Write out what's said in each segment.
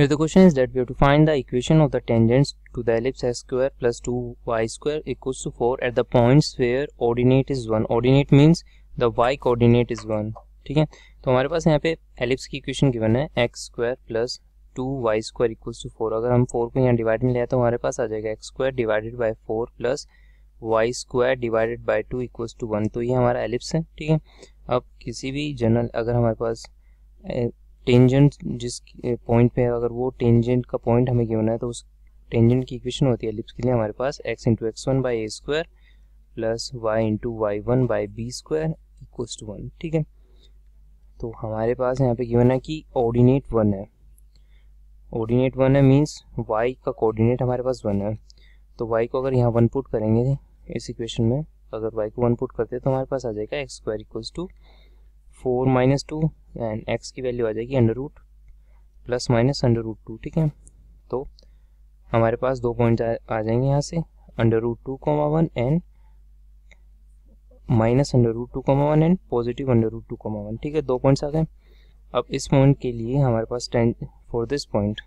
Here the question is that we have to find the equation of the tangents to the ellipse x square plus 2y square equals to 4 at the points where ordinate is 1. Ordinate means the y coordinate is 1. ठीक है तो हमारे पास यहाँ पे ellipse की equation given है X square plus two Y square equals to four अगर हम फोर को यहाँ डिवाइड में ले आए तो हमारे पास आ जाएगा X square divided by four plus Y square divided by two equals to one तो ये हमारा एलिप्स है ठीक है अब किसी भी जनरल अगर हमारे पास टेंजेंट जिस पॉइंट पे है अगर वो टेंजेंट का पॉइंट हमें गिवन है तो उस टेंजेंट की इक्वेशन होती है लिप्स के लिए हमारे पास X into X one by A square plus Y into Y one by B square equals to one ठीक है तो हमारे पास यहाँ पे गिवन है कि ऑर्डिनेट वन है ऑर्डिनेट वन है मीन्स वाई का कोऑर्डिनेट हमारे पास वन है तो वाई को अगर यहाँ वन पुट करेंगे इस इक्वेशन में अगर वाई को वन पुट करते हैं तो हमारे पास आ जाएगा X square equals to four minus two and X की वैल्यू आ जाएगी under root plus minus under root two ठीक है तो हमारे पास दो पॉइंट आ, जाएंगे यहाँ से under root two comma one and minus under root two comma one and positive under root two comma one ठीक है दो पॉइंट्स आ गए अब इस पॉइंट के लिए हमारे पास then for this point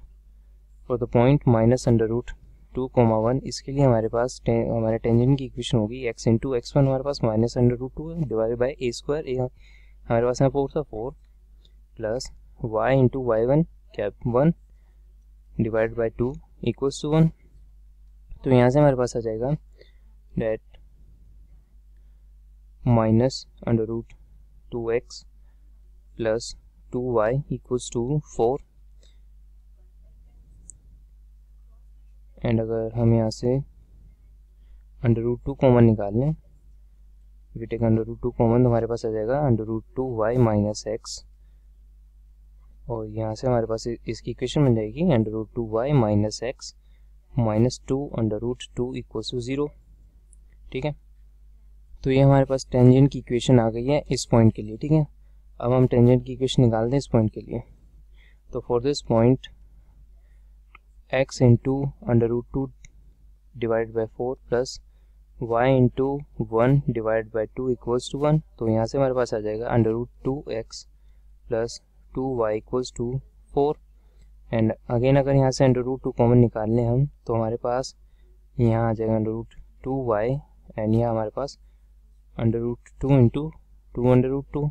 for the point minus under root two comma one इसके लिए हमारे पास हमारे टेंजेंट की इक्वेशन होगी एक्स इंटू एक्स वन हमारे पास माइनस अंडर रूट टू है डिवाइड बाई ए स्क्वायर हमारे पास यहाँ फोर था four plus Y into Y one cap one divide by two equals to one तो यहाँ से हमारे पास आ जाएगा that minus under root two X plus two Y equals to four and अगर हम यहाँ से अंडर रूट टू कॉमन निकाल लें if you take under root two common तो हमारे पास आ जाएगा under root two Y minus X और यहाँ से हमारे पास इसकी इक्वेशन मिल जाएगी under root two Y minus X minus two under root two इक्व टू ज़ीरो ठीक है तो ये हमारे पास टेंजेंट की इक्वेशन आ गई है इस पॉइंट के लिए ठीक है अब हम टेंजेंट की इक्वेशन निकाल दें इस पॉइंट के लिए तो for this point X into under root two divide by four plus y into one divide by two equals to one तो यहाँ से हमारे पास आ जाएगा under root two X plus two Y equals to four and again अगर यहाँ से अंडर रूट टू कॉमन निकाल लें हम तो हमारे पास यहाँ आ जाएगा under root two Y and यहाँ हमारे पास under root two into two under root two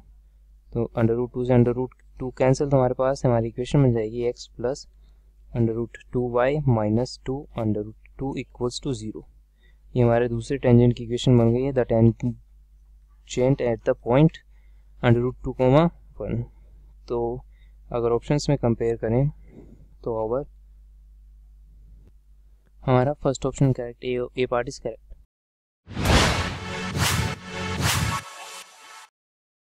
तो अंडर रूट टू से अंडर रूट टू कैंसिल तो हमारे पास हमारी इक्वेशन मिल जाएगी X plus under root two Y minus two under root two equals to zero ये हमारे दूसरे टेंजेंट की इक्वेशन बन गई है the tangent at the point under root two comma one तो अगर ऑप्शंस में कंपेयर करें तो ओवर हमारा first option correct A A part is correct